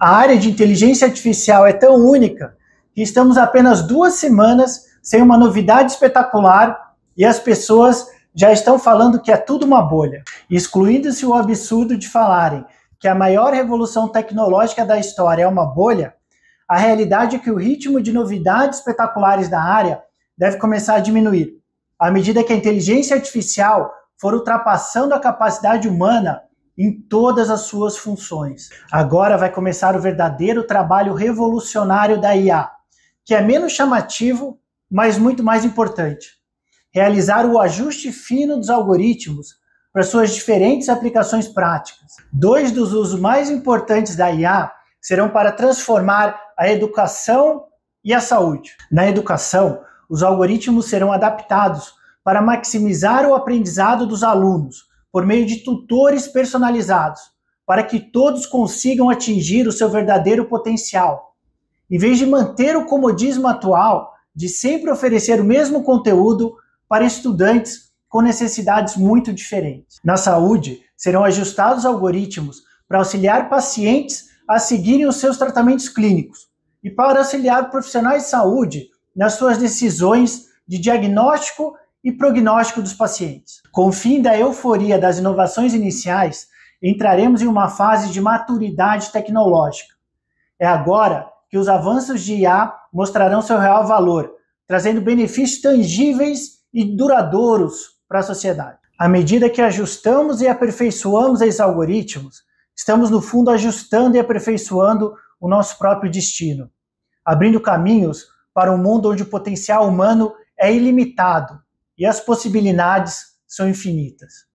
A área de inteligência artificial é tão única que estamos apenas duas semanas sem uma novidade espetacular e as pessoas já estão falando que é tudo uma bolha, excluindo-se o absurdo de falarem que a maior revolução tecnológica da história é uma bolha. A realidade é que o ritmo de novidades espetaculares da área deve começar a diminuir. À medida que a inteligência artificial for ultrapassando a capacidade humana, em todas as suas funções. Agora vai começar o verdadeiro trabalho revolucionário da IA, que é menos chamativo, mas muito mais importante. Realizar o ajuste fino dos algoritmos para suas diferentes aplicações práticas. Dois dos usos mais importantes da IA serão para transformar a educação e a saúde. Na educação, os algoritmos serão adaptados para maximizar o aprendizado dos alunos, por meio de tutores personalizados, para que todos consigam atingir o seu verdadeiro potencial. Em vez de manter o comodismo atual de sempre oferecer o mesmo conteúdo para estudantes com necessidades muito diferentes. Na saúde, serão ajustados algoritmos para auxiliar pacientes a seguirem os seus tratamentos clínicos e para auxiliar profissionais de saúde nas suas decisões de diagnóstico e prognóstico dos pacientes. Com o fim da euforia das inovações iniciais, entraremos em uma fase de maturidade tecnológica. É agora que os avanços de IA mostrarão seu real valor, trazendo benefícios tangíveis e duradouros para a sociedade. À medida que ajustamos e aperfeiçoamos esses algoritmos, estamos no fundo ajustando e aperfeiçoando o nosso próprio destino, abrindo caminhos para um mundo onde o potencial humano é ilimitado e as possibilidades são infinitas.